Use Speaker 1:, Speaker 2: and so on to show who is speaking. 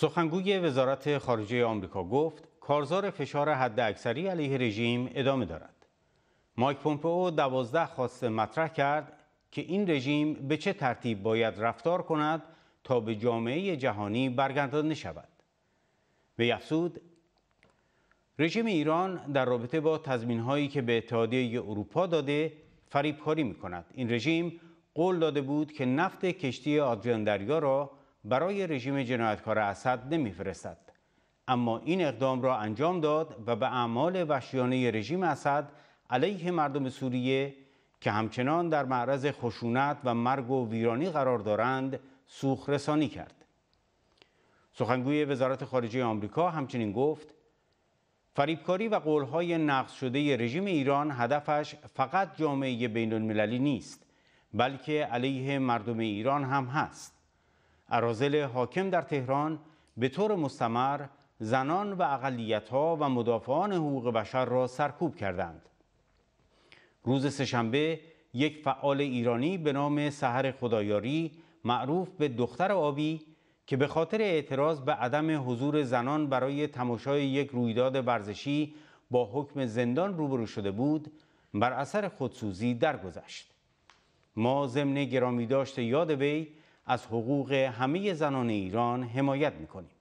Speaker 1: سخنگوی وزارت خارجه آمریکا گفت کارزار فشار حداکثری علیه رژیم ادامه دارد. مایک پومپئو دوازده خواسته مطرح کرد که این رژیم به چه ترتیب باید رفتار کند تا به جامعه جهانی برگردانده شود. به افزود رژیم ایران در رابطه با هایی که به اتحادیه اروپا داده فریبکاری می کند. این رژیم قول داده بود که نفت کشتی آدریان دریا را برای رژیم جنایتکار اسد نمیفرستد اما این اقدام را انجام داد و به اعمال وحشیانه رژیم اسد علیه مردم سوریه که همچنان در معرض خشونت و مرگ و ویرانی قرار دارند سوخ رسانی کرد. سخنگوی وزارت خارجه آمریکا همچنین گفت فریبکاری و قولهای نقض شده رژیم ایران هدفش فقط جامعه بین المللی نیست بلکه علیه مردم ایران هم هست. عرازل حاکم در تهران به طور مستمر زنان و اقلیتها و مدافعان حقوق بشر را سرکوب کردند. روز سهشنبه یک فعال ایرانی به نام سهر خدایاری معروف به دختر آبی که به خاطر اعتراض به عدم حضور زنان برای تماشای یک رویداد ورزشی با حکم زندان روبرو شده بود بر اثر خودسوزی درگذشت ما ضمن گرامی داشت یاد وی از حقوق همه زنان ایران حمایت میکنیم